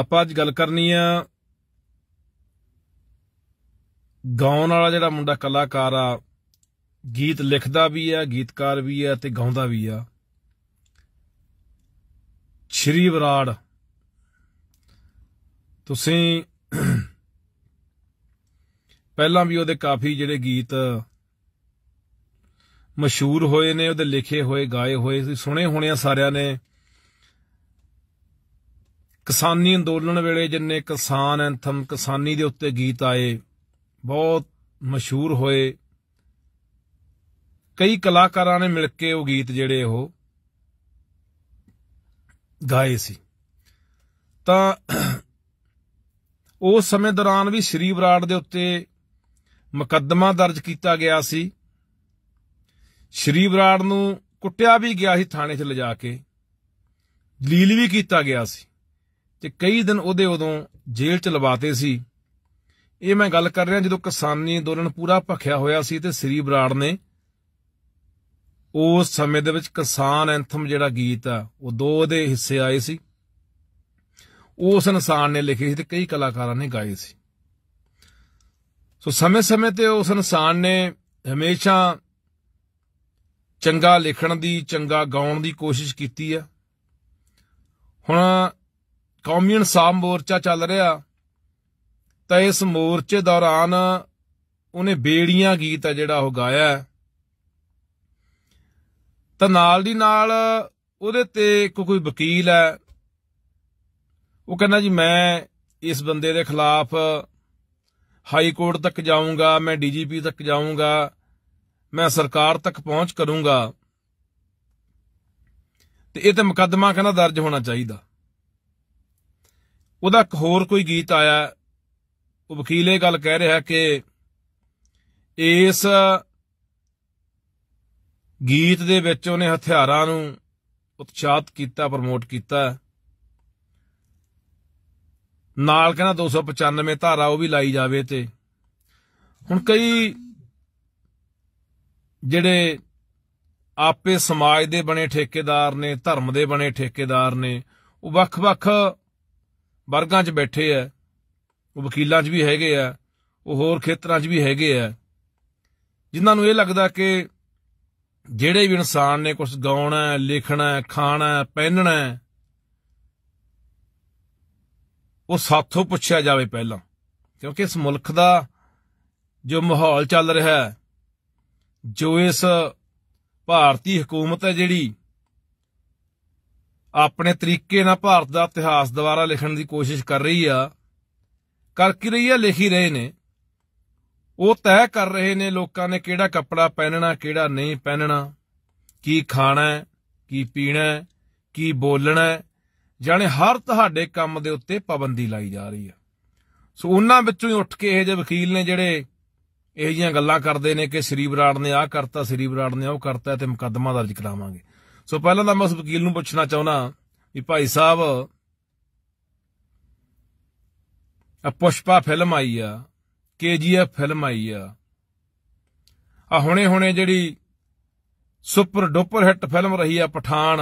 ਆਪਾਂ ਅੱਜ ਗੱਲ ਕਰਨੀ ਆ ਗਾਉਣ ਵਾਲਾ ਜਿਹੜਾ ਮੁੰਡਾ ਕਲਾਕਾਰ ਆ ਗੀਤ ਲਿਖਦਾ ਵੀ ਆ ਗੀਤਕਾਰ ਵੀ ਆ ਤੇ ਗਾਉਂਦਾ ਵੀ ਆ ਸ਼੍ਰੀ ਬਰਾੜ ਤੁਸੀਂ ਪਹਿਲਾਂ ਵੀ ਉਹਦੇ ਕਾਫੀ ਜਿਹੜੇ ਗੀਤ ਮਸ਼ਹੂਰ ਹੋਏ ਨੇ ਉਹਦੇ ਲਿਖੇ ਹੋਏ ਗਾਏ ਹੋਏ ਸੁਣੇ ਹੋਣੇ ਆ ਸਾਰਿਆਂ ਨੇ ਕਿਸਾਨੀ ਅੰਦੋਲਨ ਵੇਲੇ ਜਿੰਨੇ ਕਿਸਾਨ ਐਂਥਮ ਕਿਸਾਨੀ ਦੇ ਉੱਤੇ ਗੀਤ ਆਏ ਬਹੁਤ ਮਸ਼ਹੂਰ ਹੋਏ ਕਈ ਕਲਾਕਾਰਾਂ ਨੇ ਮਿਲ ਕੇ ਉਹ ਗੀਤ ਜਿਹੜੇ ਉਹ ਗਾਏ ਸੀ ਤਾਂ ਉਸ ਸਮੇਂ ਦੌਰਾਨ ਵੀ ਸ੍ਰੀ ਬਰਾੜ ਦੇ ਉੱਤੇ ਮੁਕੱਦਮਾ ਦਰਜ ਕੀਤਾ ਗਿਆ ਸੀ ਸ੍ਰੀ ਬਰਾੜ ਨੂੰ ਕੁੱਟਿਆ ਵੀ ਗਿਆ ਸੀ ਥਾਣੇ 'ਚ ਲਿਜਾ ਕੇ ਦਲੀਲ ਵੀ ਕੀਤਾ ਗਿਆ ਸੀ ਤੇ ਕਈ ਦਿਨ ਉਹਦੇ ਉਦੋਂ ਜੇਲ੍ਹ 'ਚ ਲਵਾਤੇ ਸੀ ਇਹ ਮੈਂ ਗੱਲ ਕਰ ਰਿਹਾ ਜਦੋਂ ਕਿਸਾਨੀ ਅੰਦੋਲਨ ਪੂਰਾ ਭਖਿਆ ਹੋਇਆ ਸੀ ਤੇ ਸ੍ਰੀ ਬਰਾੜ ਨੇ ਉਸ ਸਮੇਂ ਦੇ ਵਿੱਚ ਕਿਸਾਨ ਐਂਥਮ ਜਿਹੜਾ ਗੀਤ ਆ ਉਹ ਦੋ ਦੇ ਹਿੱਸੇ ਆਏ ਸੀ ਉਸ ਇਨਸਾਨ ਨੇ ਲਿਖੇ ਸੀ ਤੇ ਕਈ ਕਲਾਕਾਰਾਂ ਨੇ ਗਾਏ ਸੀ ਸੋ ਸਮੇਂ-ਸਮੇਂ ਤੇ ਉਸ ਇਨਸਾਨ ਨੇ ਹਮੇਸ਼ਾ ਚੰਗਾ ਲਿਖਣ ਦੀ ਚੰਗਾ ਗਾਉਣ ਦੀ ਕੋਸ਼ਿਸ਼ ਕੀਤੀ ਆ ਹੁਣ ਕੌਮੀ ਇਨਸਾਫ ਮੋਰਚਾ ਚੱਲ ਰਿਹਾ ਤਾਂ ਇਸ ਮੋਰਚੇ ਦੌਰਾਨ ਉਹਨੇ ਬੇੜੀਆਂ ਗੀਤ ਹੈ ਜਿਹੜਾ ਉਹ ਗਾਇਆ ਤਾਂ ਨਾਲ ਦੀ ਨਾਲ ਉਹਦੇ ਤੇ ਕੋਈ ਵਕੀਲ ਹੈ ਉਹ ਕਹਿੰਦਾ ਜੀ ਮੈਂ ਇਸ ਬੰਦੇ ਦੇ ਖਿਲਾਫ ਹਾਈ ਕੋਰਟ ਤੱਕ ਜਾਊਂਗਾ ਮੈਂ ਡੀਜੀਪੀ ਤੱਕ ਜਾਊਂਗਾ ਮੈਂ ਸਰਕਾਰ ਤੱਕ ਪਹੁੰਚ ਕਰੂੰਗਾ ਤੇ ਇਹ ਤੇ ਮੁਕੱਦਮਾ ਕਹਿੰਦਾ ਦਰਜ ਹੋਣਾ ਚਾਹੀਦਾ ਉਹਦਾ ਇੱਕ ਹੋਰ ਕੋਈ ਗੀਤ ਆਇਆ ਉਹ ਵਕੀਲ ਇਹ ਗੱਲ ਕਹਿ ਰਿਹਾ ਕਿ ਇਸ ਗੀਤ ਦੇ ਵਿੱਚ ਉਹਨੇ ਹਥਿਆਰਾਂ ਨੂੰ ਉਤਸ਼ਾਹਤ ਕੀਤਾ ਪ੍ਰਮੋਟ ਕੀਤਾ ਨਾਲ ਕਹਿੰਦਾ 295 ਧਾਰਾ ਉਹ ਵੀ ਲਾਈ ਜਾਵੇ ਤੇ ਹੁਣ ਕਈ ਜਿਹੜੇ ਆਪੇ ਸਮਾਜ ਦੇ ਬਣੇ ਠੇਕੇਦਾਰ ਨੇ ਧਰਮ ਦੇ ਬਣੇ ਠੇਕੇਦਾਰ ਨੇ ਉਹ ਵੱਖ-ਵੱਖ ਵਰਗਾਂ 'ਚ ਬੈਠੇ ਆ ਉਹ ਵਕੀਲਾਂ 'ਚ ਵੀ ਹੈਗੇ ਆ ਉਹ ਹੋਰ ਖੇਤਰਾਂ 'ਚ ਵੀ ਹੈਗੇ ਆ ਜਿਨ੍ਹਾਂ ਨੂੰ ਇਹ ਲੱਗਦਾ ਕਿ ਜਿਹੜੇ ਵੀ ਇਨਸਾਨ ਨੇ ਕੁਝ ਗਾਉਣਾ ਲਿਖਣਾ ਖਾਣਾ ਪਹਿਨਣਾ ਉਹ ਸਾਥੋਂ ਪੁੱਛਿਆ ਜਾਵੇ ਪਹਿਲਾਂ ਕਿਉਂਕਿ ਇਸ ਮੁਲਕ ਦਾ ਜੋ ਮਾਹੌਲ ਚੱਲ ਰਿਹਾ ਹੈ ਜੋ ਇਸ ਭਾਰਤੀ ਹਕੂਮਤ ਹੈ ਜਿਹੜੀ ਆਪਣੇ ਤਰੀਕੇ ਨਾਲ ਭਾਰਤ ਦਾ ਇਤਿਹਾਸ ਦੁਬਾਰਾ ਲਿਖਣ ਦੀ ਕੋਸ਼ਿਸ਼ ਕਰ ਰਹੀ ਆ ਕਰ ਕੀ ਰਹੀ ਆ ਲਿਖੀ ਰਹੇ ਨੇ ਉਹ ਤੈਅ ਕਰ ਰਹੇ ਨੇ ਲੋਕਾਂ ਨੇ ਕਿਹੜਾ ਕੱਪੜਾ ਪਹਿਨਣਾ ਕਿਹੜਾ ਨਹੀਂ ਪਹਿਨਣਾ ਕੀ ਖਾਣਾ ਕੀ ਪੀਣਾ ਕੀ ਬੋਲਣਾ ਜਾਣੇ ਹਰ ਤੁਹਾਡੇ ਕੰਮ ਦੇ ਉੱਤੇ ਪਾਬੰਦੀ ਲਾਈ ਜਾ ਰਹੀ ਆ ਸੋ ਉਹਨਾਂ ਵਿੱਚੋਂ ਹੀ ਉੱਠ ਕੇ ਇਹ ਜਿਹੇ ਵਕੀਲ ਨੇ ਜਿਹੜੇ ਇਹ ਜੀਆਂ ਗੱਲਾਂ ਕਰਦੇ ਨੇ ਕਿ ਸ੍ਰੀ ਬਰਾੜ ਨੇ ਆਹ ਕਰਤਾ ਸ੍ਰੀ ਬਰਾੜ ਨੇ ਉਹ ਕਰਤਾ ਤੇ ਮੁਕੱਦਮਾ ਦਰਜ ਕਰਾਵਾਂਗੇ ਸੋ ਪਹਿਲਾਂ ਤਾਂ ਮੈਂ ਉਸ ਵਕੀਲ ਨੂੰ ਪੁੱਛਣਾ ਚਾਹੁੰਦਾ ਵੀ ਭਾਈ ਸਾਹਿਬ ਆ ਪੁਸ਼ਪਾ ਫਿਲਮ ਆਈ ਆ ਕੇਜੀਐਫ ਫਿਲਮ ਆਈ ਆ ਆ ਹੁਣੇ ਹੁਣੇ ਜਿਹੜੀ ਸੁਪਰ ਡੁਪਰ ਹਿੱਟ ਫਿਲਮ ਰਹੀ ਆ ਪਠਾਨ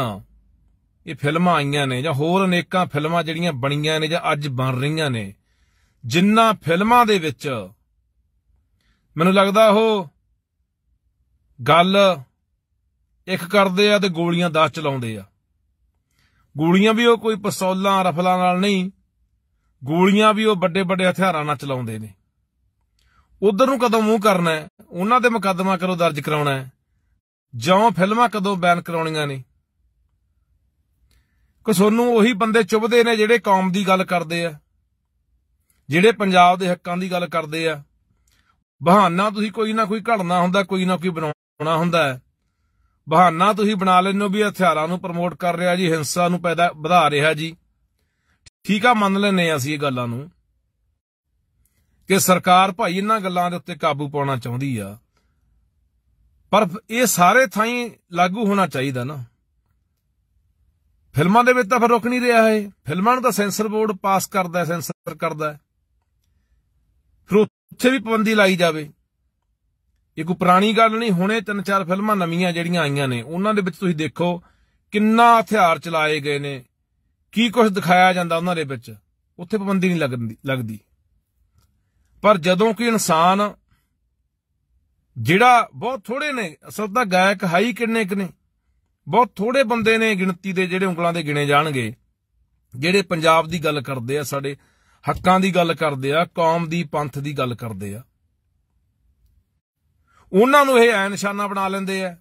ਇਹ ਫਿਲਮਾਂ ਆਈਆਂ ਨੇ ਜਾਂ ਹੋਰ ਅਨੇਕਾਂ ਫਿਲਮਾਂ ਜਿਹੜੀਆਂ ਬਣੀਆਂ ਨੇ ਜਾਂ ਅੱਜ ਬਣ ਰਹੀਆਂ ਨੇ ਜਿੰਨਾ ਫਿਲਮਾਂ ਦੇ ਵਿੱਚ ਮੈਨੂੰ ਲੱਗਦਾ ਉਹ ਗੱਲ ਇੱਕ ਕਰਦੇ ਆ ਤੇ ਗੋਲੀਆਂ 10 ਚਲਾਉਂਦੇ ਆ ਗੋਲੀਆਂ ਵੀ ਉਹ ਕੋਈ ਪਸੌਲਾਂ ਰਫਲਾਂ ਨਾਲ ਨਹੀਂ ਗੋਲੀਆਂ ਵੀ ਉਹ ਵੱਡੇ ਵੱਡੇ ਹਥਿਆਰਾਂ ਨਾਲ ਚਲਾਉਂਦੇ ਨੇ ਉਧਰ ਨੂੰ ਕਦੋਂ ਮੂੰਹ ਕਰਨਾ ਹੈ ਉਹਨਾਂ ਦੇ ਮੁਕੱਦਮਾ ਕਰੋ ਦਰਜ ਕਰਾਉਣਾ ਹੈ ਜਿਉਂ ਫਿਲਮਾਂ ਕਦੋਂ ਬੈਨ ਕਰਾਉਣੀਆਂ ਨੇ ਕੋ ਸੋਨੂੰ ਉਹੀ ਬੰਦੇ ਚੁਬਦੇ ਨੇ ਜਿਹੜੇ ਕੌਮ ਦੀ ਗੱਲ ਕਰਦੇ ਆ ਜਿਹੜੇ ਪੰਜਾਬ ਦੇ ਹੱਕਾਂ ਦੀ ਗੱਲ ਕਰਦੇ ਆ ਬਹਾਨਾ ਤੁਸੀਂ ਕੋਈ ਨਾ ਕੋਈ ਘੜਨਾ ਹੁੰਦਾ ਕੋਈ ਨਾ ਕੋਈ ਬਣਾਉਣਾ ਹੁੰਦਾ ਹੈ ਬਹਾਨਾ ਤੁਸੀਂ ਬਣਾ ਲੈਣੋ ਵੀ ਹਥਿਆਰਾਂ ਨੂੰ ਪ੍ਰਮੋਟ ਕਰ ਰਿਹਾ ਜੀ ਹਿੰਸਾ ਨੂੰ ਪੈਦਾ ਵਧਾ ਰਿਹਾ ਜੀ ਠੀਕ ਆ ਮੰਨ ਲੈਨੇ ਅਸੀਂ ਇਹ ਗੱਲਾਂ ਨੂੰ ਕਿ ਸਰਕਾਰ ਭਾਈ ਇਹਨਾਂ ਗੱਲਾਂ ਦੇ ਉੱਤੇ ਕਾਬੂ ਪਾਉਣਾ ਚਾਹੁੰਦੀ ਆ ਪਰ ਇਹ ਸਾਰੇ ਥਾਈਂ ਲਾਗੂ ਹੋਣਾ ਚਾਹੀਦਾ ਨਾ ਫਿਲਮਾਂ ਦੇ ਵਿੱਚ ਤਾਂ ਫਿਰ ਰੁਕ ਨਹੀਂ ਰਿਹਾ ਹੈ ਫਿਲਮਾਂ ਨੂੰ ਤਾਂ ਸੈਂਸਰ ਬੋਰਡ ਪਾਸ ਕਰਦਾ ਸੈਂਸਰ ਕਰਦਾ ਫਿਰ ਉੱਥੇ ਵੀ ਪਾਬੰਦੀ ਲਾਈ ਜਾਵੇ ਇਹ ਕੋਈ ਪੁਰਾਣੀ ਗੱਲ ਨਹੀਂ ਹੁਣੇ ਤਿੰਨ ਚਾਰ ਫਿਲਮਾਂ ਨਵੀਆਂ ਜਿਹੜੀਆਂ ਆਈਆਂ ਨੇ ਉਹਨਾਂ ਦੇ ਵਿੱਚ ਤੁਸੀਂ ਦੇਖੋ ਕਿੰਨਾ ਹਥਿਆਰ ਚਲਾਏ ਗਏ ਨੇ ਕੀ ਕੁਝ ਦਿਖਾਇਆ ਜਾਂਦਾ ਉਹਨਾਂ ਦੇ ਵਿੱਚ ਉੱਥੇ ਪਾਬੰਦੀ ਨਹੀਂ ਲੱਗਦੀ ਲੱਗਦੀ ਪਰ ਜਦੋਂ ਕਿ ਇਨਸਾਨ ਜਿਹੜਾ ਬਹੁਤ ਥੋੜੇ ਨੇ ਅਸਲ ਤਾਂ ਗਾਇਕ ਹਾਈ ਕਿੰਨੇ ਕਿ ਨੇ ਬਹੁਤ ਥੋੜੇ ਬੰਦੇ ਨੇ ਗਿਣਤੀ ਦੇ ਜਿਹੜੇ ਉਂਗਲਾਂ ਦੇ ਗਿਣੇ ਜਾਣਗੇ ਜਿਹੜੇ ਪੰਜਾਬ ਦੀ ਗੱਲ ਕਰਦੇ ਆ ਸਾਡੇ ਹੱਕਾਂ ਦੀ ਗੱਲ ਕਰਦੇ ਆ ਕੌਮ ਦੀ ਪੰਥ ਦੀ ਗੱਲ ਕਰਦੇ ਆ ਉਹਨਾਂ ਨੂੰ ਇਹ ਐ ਨਿਸ਼ਾਨਾ ਬਣਾ ਲੈਂਦੇ ਆ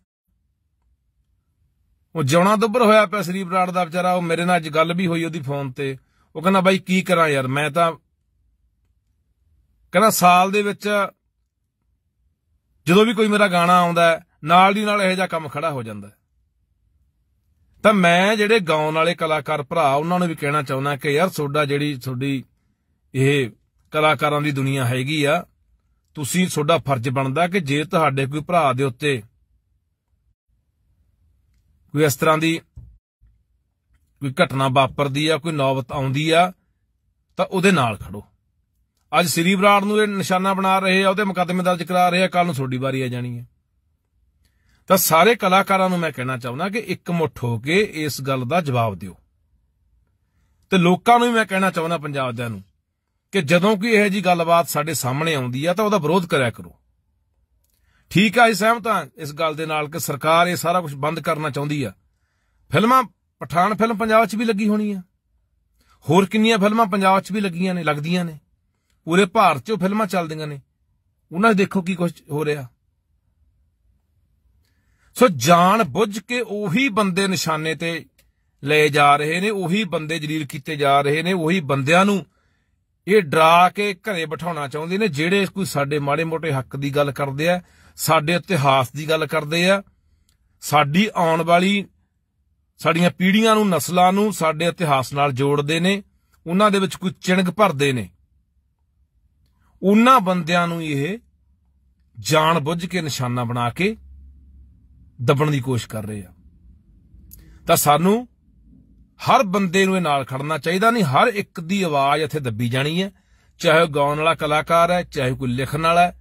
ਉਹ ਜਿਉਣਾ ਦੁੱਬਰ ਹੋਇਆ ਪਿਆ ਸ੍ਰੀ ਬਰਾੜ ਦਾ ਵਿਚਾਰਾ ਉਹ ਮੇਰੇ ਨਾਲ ਅੱਜ ਗੱਲ ਵੀ ਹੋਈ ਉਹਦੀ ਫੋਨ ਤੇ ਉਹ ਕਹਿੰਦਾ ਬਾਈ ਕੀ ਕਰਾਂ ਯਾਰ ਮੈਂ ਤਾਂ ਕਹਿੰਦਾ ਸਾਲ ਦੇ ਵਿੱਚ ਜਦੋਂ ਵੀ ਕੋਈ ਮੇਰਾ ਗਾਣਾ ਆਉਂਦਾ ਨਾਲ ਦੀ ਨਾਲ ਇਹੋ ਜਿਹਾ ਕੰਮ ਖੜਾ ਹੋ ਜਾਂਦਾ ਤਾਂ ਮੈਂ ਜਿਹੜੇ ਗਾਉਣ ਵਾਲੇ ਕਲਾਕਾਰ ਭਰਾ ਉਹਨਾਂ ਨੂੰ ਵੀ ਕਹਿਣਾ ਚਾਹੁੰਦਾ ਕਿ ਯਾਰ ਤੁਹਾਡਾ ਜਿਹੜੀ ਤੁਹਾਡੀ ਇਹ ਕਲਾਕਾਰਾਂ ਦੀ ਦੁਨੀਆ ਹੈਗੀ ਆ ਤੁਸੀਂ ਤੁਹਾਡਾ ਫਰਜ਼ ਬਣਦਾ ਕਿ ਜੇ ਤੁਹਾਡੇ ਕੋਈ ਭਰਾ ਦੇ ਉੱਤੇ ਕੋਈ ਇਸ ਤਰ੍ਹਾਂ ਦੀ ਕੋਈ ਘਟਨਾ ਵਾਪਰਦੀ ਆ ਕੋਈ ਨੌਬਤ ਆਉਂਦੀ ਆ ਤਾਂ ਉਹਦੇ ਨਾਲ ਖੜੋ ਅੱਜ ਸ੍ਰੀ ਬਰਾੜ ਨੂੰ ਇਹ ਨਿਸ਼ਾਨਾ ਬਣਾ ਰਹੇ ਆ ਉਹਦੇ ਮੁਕੱਦਮੇ ਦਰਜ ਕਰਾ ਰਹੇ ਆ ਕੱਲ ਨੂੰ ਤੁਹਾਡੀ ਵਾਰੀ ਆ ਜਾਣੀ ਹੈ ਤਾਂ ਸਾਰੇ ਕਲਾਕਾਰਾਂ ਨੂੰ ਮੈਂ ਕਹਿਣਾ ਚਾਹੁੰਦਾ ਕਿ ਇੱਕ ਮੁੱਠ ਹੋ ਕੇ ਇਸ ਗੱਲ ਦਾ ਜਵਾਬ ਦਿਓ ਤੇ ਲੋਕਾਂ ਨੂੰ ਵੀ ਮੈਂ ਕਹਿਣਾ ਚਾਹੁੰਦਾ ਪੰਜਾਬ ਦਿਆਂ ਨੂੰ ਕਿ ਜਦੋਂ ਕੋਈ ਇਹੋ ਜੀ ਗੱਲਬਾਤ ਸਾਡੇ ਸਾਹਮਣੇ ਆਉਂਦੀ ਆ ਤਾਂ ਉਹਦਾ ਵਿਰੋਧ ਕਰਿਆ ਕਰੋ ਠੀਕ ਆ ਜੀ ਸਹਿਮਤ ਆ ਇਸ ਗੱਲ ਦੇ ਨਾਲ ਕਿ ਸਰਕਾਰ ਇਹ ਸਾਰਾ ਕੁਝ ਬੰਦ ਕਰਨਾ ਚਾਹੁੰਦੀ ਆ ਫਿਲਮਾਂ ਪਠਾਨ ਫਿਲਮ ਪੰਜਾਬ 'ਚ ਵੀ ਲੱਗੀ ਹੋਣੀ ਆ ਹੋਰ ਕਿੰਨੀਆਂ ਫਿਲਮਾਂ ਪੰਜਾਬ 'ਚ ਵੀ ਲੱਗੀਆਂ ਨੇ ਲੱਗਦੀਆਂ ਨੇ ਪੂਰੇ ਭਾਰਤ 'ਚੋਂ ਫਿਲਮਾਂ ਚੱਲਦੀਆਂ ਨੇ ਉਹਨਾਂ 'ਚ ਦੇਖੋ ਕੀ ਕੁਝ ਹੋ ਰਿਹਾ ਸੋ ਜਾਣ ਬੁੱਝ ਕੇ ਉਹੀ ਬੰਦੇ ਨਿਸ਼ਾਨੇ ਤੇ ਲਏ ਜਾ ਰਹੇ ਨੇ ਉਹੀ ਬੰਦੇ ਜਲੀਲ ਕੀਤੇ ਜਾ ਰਹੇ ਨੇ ਉਹੀ ਬੰਦਿਆਂ ਨੂੰ ਇਹ ਡਰਾ ਕੇ ਘਰੇ ਬਿਠਾਉਣਾ ਚਾਹੁੰਦੇ ਨੇ ਜਿਹੜੇ ਕੋਈ ਸਾਡੇ ਮਾੜੇ ਮੋਟੇ ਹੱਕ ਦੀ ਗੱਲ ਕਰਦੇ ਆ ਸਾਡੇ ਇਤਿਹਾਸ ਦੀ ਗੱਲ ਕਰਦੇ ਆ ਸਾਡੀ ਆਉਣ ਵਾਲੀ ਸਾਡੀਆਂ ਪੀੜ੍ਹੀਆਂ ਨੂੰ ਨਸਲਾਂ ਨੂੰ ਸਾਡੇ ਇਤਿਹਾਸ ਨਾਲ ਜੋੜਦੇ ਨੇ ਉਹਨਾਂ ਦੇ ਵਿੱਚ ਕੋਈ ਚਿਣਗ ਭਰਦੇ ਨੇ ਉਹਨਾਂ ਬੰਦਿਆਂ ਨੂੰ ਇਹ ਜਾਣ ਬੁੱਝ ਕੇ ਨਿਸ਼ਾਨਾ ਬਣਾ ਕੇ ਦੱਬਣ ਦੀ ਕੋਸ਼ਿਸ਼ ਕਰ ਰਹੇ ਆ ਤਾਂ ਸਾਨੂੰ ਹਰ ਬੰਦੇ ਨੂੰ ਇਹ ਨਾਲ ਖੜਨਾ ਚਾਹੀਦਾ ਨਹੀਂ ਹਰ ਇੱਕ ਦੀ ਆਵਾਜ਼ ਇੱਥੇ ਦੱਬੀ ਜਾਣੀ ਹੈ ਚਾਹੇ ਉਹ ਗਾਉਣ ਵਾਲਾ ਕਲਾਕਾਰ ਹੈ ਚਾਹੇ ਕੋਈ ਲਿਖਣ ਵਾਲਾ ਹੈ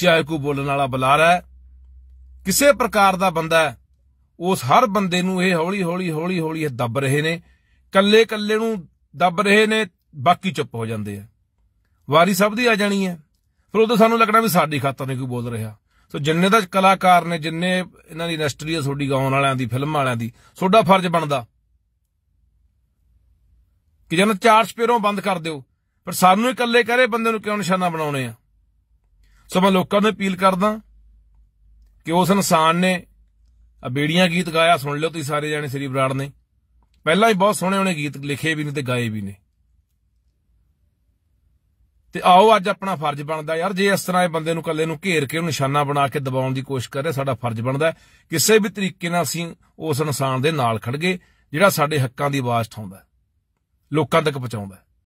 ਚਾਹੇ ਕੋਈ ਬੋਲਣ ਵਾਲਾ ਬੁਲਾਰਾ ਹੈ ਕਿਸੇ ਪ੍ਰਕਾਰ ਦਾ ਬੰਦਾ ਹੈ ਉਸ ਹਰ ਬੰਦੇ ਨੂੰ ਇਹ ਹੌਲੀ ਹੌਲੀ ਹੌਲੀ ਹੌਲੀ ਇਹ ਦੱਬ ਰਹੇ ਨੇ ਕੱਲੇ ਕੱਲੇ ਨੂੰ ਦੱਬ ਰਹੇ ਨੇ ਬਾਕੀ ਚੁੱਪ ਹੋ ਜਾਂਦੇ ਆ ਵਾਰੀ ਸਭ ਦੀ ਆ ਜਾਣੀ ਹੈ ਫਿਰ ਉਦੋਂ ਸਾਨੂੰ ਲੱਗਣਾ ਵੀ ਸਾਡੀ ਖਾਤਰ ਨਹੀਂ ਕੋਈ ਬੋਲ ਰਿਹਾ ਸੋ ਜਿੰਨੇ ਦਾ ਕਲਾਕਾਰ ਨੇ ਜਿੰਨੇ ਇਹਨਾਂ ਦੀ ਇੰਡਸਟਰੀ ਆ ਤੁਹਾਡੀ ਗਾਉਣ ਵਾਲਿਆਂ ਦੀ ਫਿਲਮ ਵਾਲਿਆਂ ਦੀ ਤੁਹਾਡਾ ਫਰਜ਼ ਬਣਦਾ ਕਿ ਜਦੋਂ ਚਾਰ ਸਪੇਰੋਂ ਬੰਦ ਕਰ ਦਿਓ ਪਰ ਸਾਨੂੰ ਇਕੱਲੇ ਕਰੇ ਬੰਦੇ ਨੂੰ ਕਿਉਂ ਨਿਸ਼ਾਨਾ ਬਣਾਉਣੇ ਆ ਸੋ ਮੈਂ ਲੋਕਾਂ ਨੂੰ ਅਪੀਲ ਕਰਦਾ ਕਿ ਉਸ ਇਨਸਾਨ ਨੇ ਅਬੇੜੀਆਂ ਗੀਤ ਗਾਇਆ ਸੁਣ ਲਿਓ ਤੁਸੀਂ ਸਾਰੇ ਜਾਣੇ ਸ੍ਰੀ ਬਰਾੜ ਨੇ ਪਹਿਲਾਂ ਹੀ ਬਹੁਤ ਸੋਹਣੇ ਉਹਨੇ ਗੀਤ ਲਿਖੇ ਵੀ ਨੇ ਤੇ ਗਾਏ ਵੀ ਨੇ ਤੇ ਆਓ ਅੱਜ ਆਪਣਾ ਫਰਜ਼ ਬਣਦਾ ਯਾਰ ਜੇ ਇਸ ਤਰ੍ਹਾਂ ਇਹ ਬੰਦੇ ਨੂੰ ਇਕੱਲੇ ਨੂੰ ਘੇਰ ਕੇ ਉਹ ਨਿਸ਼ਾਨਾ ਬਣਾ ਕੇ ਦਬਾਉਣ ਦੀ ਕੋਸ਼ਿਸ਼ ਕਰ ਰਿਹਾ ਸਾਡਾ ਫਰਜ਼ ਬਣਦਾ ਕਿਸੇ ਵੀ ਤਰੀਕੇ ਨਾਲ ਅਸੀਂ ਉਸ ਇਨਸਾਨ ਦੇ ਨਾਲ ਖੜ ਗਏ ਜਿਹੜਾ ਸਾਡੇ ਹੱਕਾਂ ਦੀ ਆਵਾਜ਼ ਠਾਉਂਦਾ ਲੋਕਾਂ ਤੱਕ ਪਹੁੰਚਾਉਂਦਾ